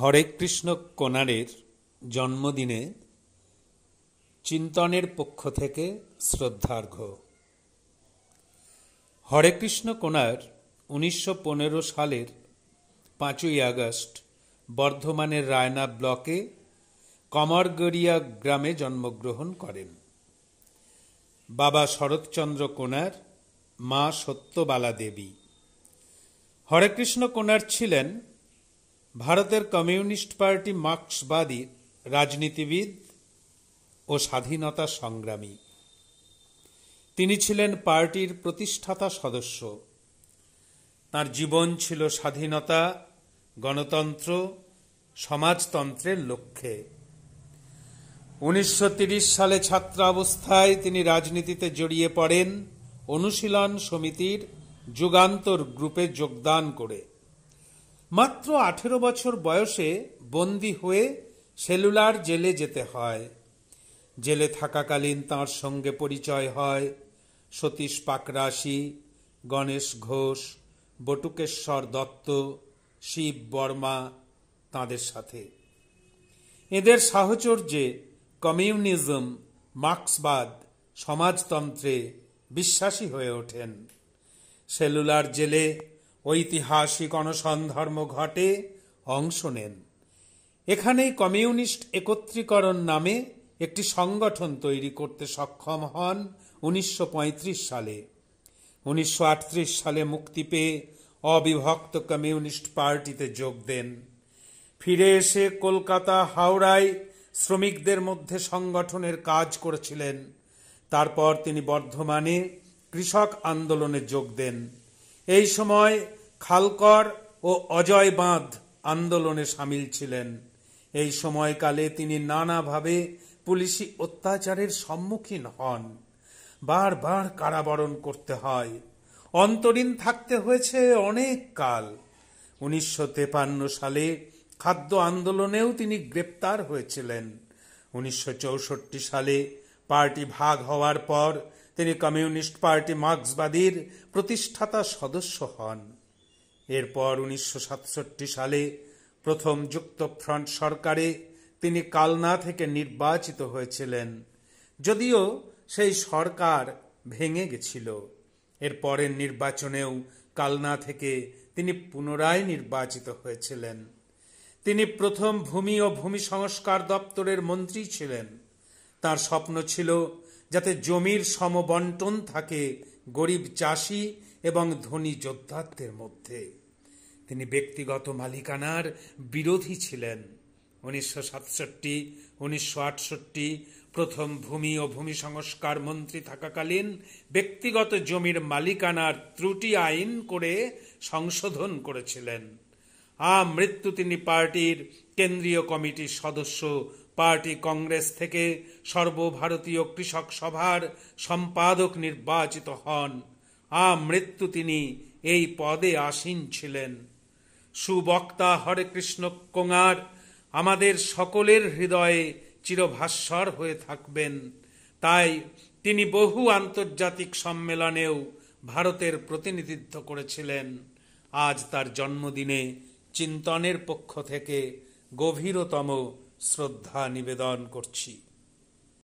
হরে কৃষ্ণ কোনারের জন্মদিনে চিন্তনের পক্ষ থেকে শ্রদ্ধার্ঘ হরে কৃষ্ণ কোনার উনিশশো সালের পাঁচই আগস্ট বর্ধমানের রায়না ব্লকে কমরগড়িয়া গ্রামে জন্মগ্রহণ করেন বাবা শরৎচন্দ্র কোনার মা সত্যবালা দেবী হরেকৃষ্ণ কোনার ছিলেন ভারতের কমিউনিস্ট পার্টি মার্ক্সবাদী রাজনীতিবিদ ও স্বাধীনতা সংগ্রামী তিনি ছিলেন পার্টির প্রতিষ্ঠাতা সদস্য তার জীবন ছিল স্বাধীনতা গণতন্ত্র সমাজতন্ত্রের লক্ষ্যে উনিশশো সালে ছাত্রাবস্থায় তিনি রাজনীতিতে জড়িয়ে পড়েন অনুশীলন সমিতির যুগান্তর গ্রুপে যোগদান করে মাত্র আঠেরো বছর বয়সে বন্দী হয়ে সেলুলার জেলে যেতে হয় জেলে থাকাকালীন তার সঙ্গে পরিচয় হয় সতীশ পাকরাশি গণেশ ঘোষ বটুকেশ্বর দত্ত শিব বর্মা তাঁদের সাথে এদের সাহচর্যে কমিউনিজম মার্ক্সবাদ সমাজতন্ত্রে বিশ্বাসী হয়ে ওঠেন সেলুলার জেলে ঐতিহাসিক ধর্ম ঘটে অংশ নেন এখানেই কমিউনিস্ট একত্রীকরণ নামে একটি সংগঠন তৈরি করতে সক্ষম হন উনিশশো সালে উনিশশো সালে মুক্তি পেয়ে অবিভক্ত কমিউনিস্ট পার্টিতে যোগ দেন ফিরে এসে কলকাতা হাওড়ায় শ্রমিকদের মধ্যে সংগঠনের কাজ করেছিলেন তারপর তিনি বর্ধমানে কৃষক আন্দোলনে যোগ দেন এই সময় খালকর ও অজয় বাঁধ আন্দোলনে সামিল ছিলেন এই সময়কালে তিনি নানাভাবে পুলিশি অত্যাচারের সম্মুখীন হন বারবার কারাবরণ করতে হয় অন্তরীণ থাকতে হয়েছে অনেক কাল উনিশশো সালে খাদ্য আন্দোলনেও তিনি গ্রেপ্তার হয়েছিলেন উনিশশো সালে পার্টি ভাগ হওয়ার পর তিনি কমিউনিস্ট পার্টি মার্ক্সবাদীর প্রতিষ্ঠাতা সদস্য হন এরপর উনিশশো সালে প্রথম যুক্ত ফ্রন্ট সরকারে তিনি কালনা থেকে নির্বাচিত হয়েছিলেন যদিও সেই সরকার ভেঙে গেছিল এর পরের নির্বাচনেও কালনা থেকে তিনি পুনরায় নির্বাচিত হয়েছিলেন তিনি প্রথম ভূমি ও ভূমি সংস্কার দপ্তরের মন্ত্রী ছিলেন তার স্বপ্ন ছিল যাতে জমির সমবন্টন থাকে গরিব চাষি এবং ধনী যোদ্ধার্থের মধ্যে তিনি ব্যক্তিগত মালিকানার বিরোধী ছিলেন উনিশশো সাতষট্টি উনিশশো আটষট্টি প্রথম ভূমি ও ভূমি সংস্কার মন্ত্রী থাকাকালীন ব্যক্তিগত জমির মালিকানার ত্রুটি আইন করে সংশোধন করেছিলেন আ মৃত্যু তিনি পার্টির কেন্দ্রীয় কমিটির সদস্য পার্টি কংগ্রেস থেকে সর্বভারতীয় কৃষক সভার সম্পাদক নির্বাচিত হন আ মৃত্যু তিনি এই পদে আসীন ছিলেন সুবক্তা হরে কৃষ্ণ কোঙার আমাদের সকলের হৃদয়ে চিরভাস্বর হয়ে থাকবেন তাই তিনি বহু আন্তর্জাতিক সম্মেলনেও ভারতের প্রতিনিধিত্ব করেছিলেন আজ তার জন্মদিনে চিন্তনের পক্ষ থেকে গভীরতম শ্রদ্ধা নিবেদন করছি